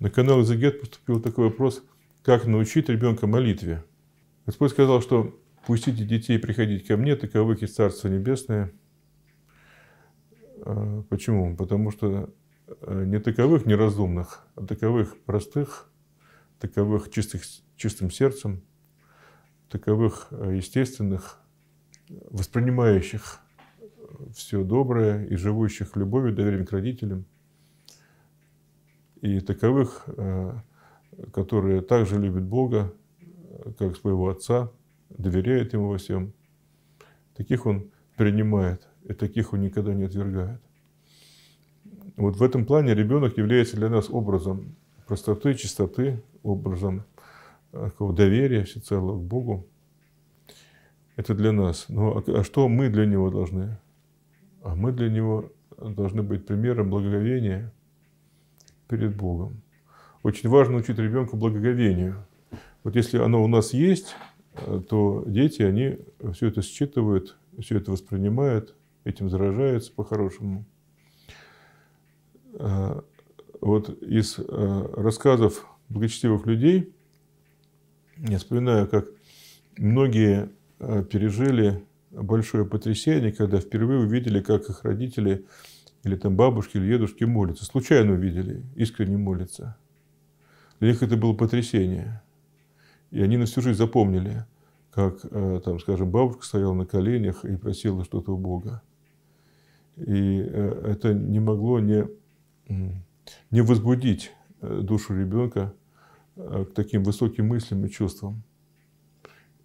На канал Изагет поступил такой вопрос, как научить ребенка молитве. Господь сказал, что «пустите детей приходить ко мне, таковых есть Царство Небесное». А, почему? Потому что э, не таковых неразумных, а таковых простых, таковых чистых, чистым сердцем, таковых э, естественных, воспринимающих э, все доброе и живущих любовью, доверием к родителям – и таковых, э, которые также любят Бога, э, как своего Отца, доверяет Ему во всем. Таких Он принимает, и таких Он никогда не отвергает. Вот в этом плане ребенок является для нас образом простоты, чистоты, образом э, такого доверия всецело к Богу. Это для нас. Но ну, а, а что мы для него должны? А мы для него должны быть примером благоговения – перед Богом. Очень важно учить ребенка благоговению. Вот если оно у нас есть, э, то дети, они все это считывают, все это воспринимают, этим заражаются по-хорошему. Э, вот из э, рассказов благочестивых людей я вспоминаю, как многие пережили большое потрясение, когда впервые увидели, как их родители или там бабушки или дедушки молятся. Случайно увидели, искренне молятся. Для них это было потрясение. И они на всю жизнь запомнили, как, э, там, скажем, бабушка стояла на коленях и просила что-то у Бога. И э, это не могло не, не возбудить э, душу ребенка к таким высоким мыслям и чувствам.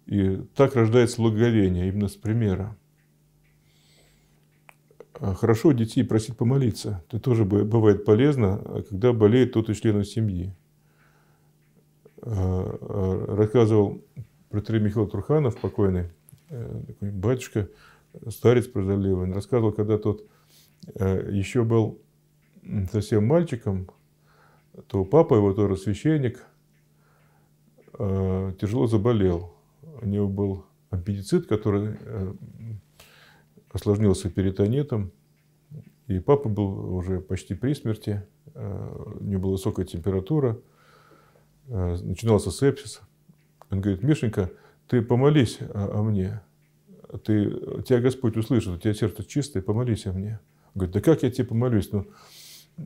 И так рождается благоговение, именно с примера. А, хорошо детей просить помолиться. Это тоже бывает полезно, а, когда болеет тот из членов семьи. А, рассказывал про протерей Михаила Турханов, покойный э, такой батюшка, старец прозорливый. рассказывал, когда тот э, еще был совсем мальчиком, то папа его тоже священник, тяжело заболел. У него был аппендицит, который э, осложнился перитонитом, и папа был уже почти при смерти, э, у него была высокая температура, э, начинался сепсис. Он говорит, Мишенька, ты помолись о, мне, ты, тебя Господь услышит, у тебя сердце чистое, помолись о мне. Он говорит, да как я тебе помолюсь? Ну,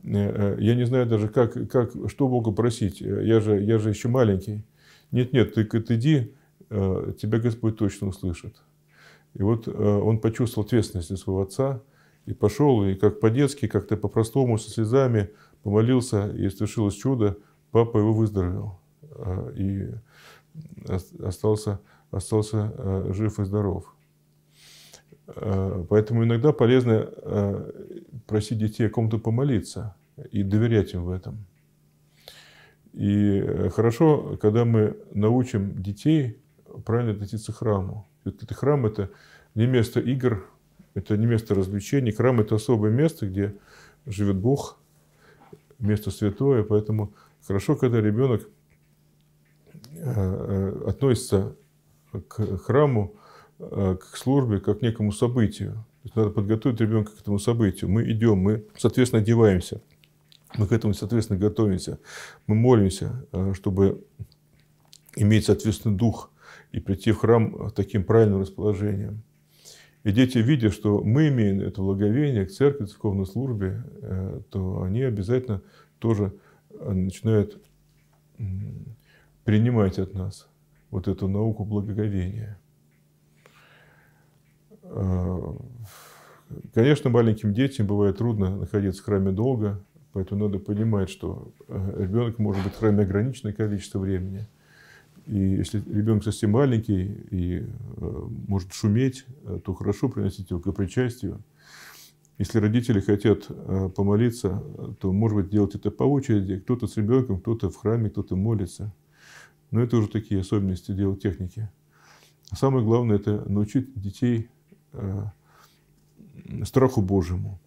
э, я не знаю даже, как, как, что Бога просить, я же, я же еще маленький. Нет-нет, ты, ты иди, тебя Господь точно услышит. И вот э, он почувствовал ответственность своего отца и пошел, и как по-детски, как-то по-простому, со слезами помолился, и совершилось чудо, папа его выздоровел. Э, и остался, остался э, жив и здоров. Поэтому иногда полезно просить детей о ком-то помолиться и доверять им в этом. И хорошо, когда мы научим детей правильно относиться к храму. Этот храм – это не место игр, это не место развлечений. Храм – это особое место, где живет Бог, место святое. Поэтому хорошо, когда ребенок э, э, относится к храму, э, к службе, как к некому событию. надо подготовить ребенка к этому событию. Мы идем, мы, соответственно, одеваемся. Мы к этому, соответственно, готовимся. Мы молимся, чтобы иметь, соответственно, дух и прийти в храм таким правильным расположением. И дети, видя, что мы имеем это благовение к церкви, к церковной службе, э, то они обязательно тоже э, начинают принимать от нас вот эту науку благоговения. Э, конечно, маленьким детям бывает трудно находиться в храме долго, поэтому надо понимать, что ребенок может быть в храме ограниченное количество времени – и если ребенок совсем маленький и э, может шуметь, э, то хорошо приносить его к причастию. Если родители хотят э, помолиться, то, может быть, делать это по очереди. Кто-то с ребенком, кто-то в храме, кто-то молится. Но это уже такие особенности дела техники. самое главное – это научить детей э, страху Божьему.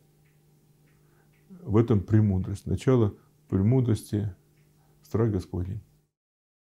В этом премудрость. Начало премудрости – страх Господень.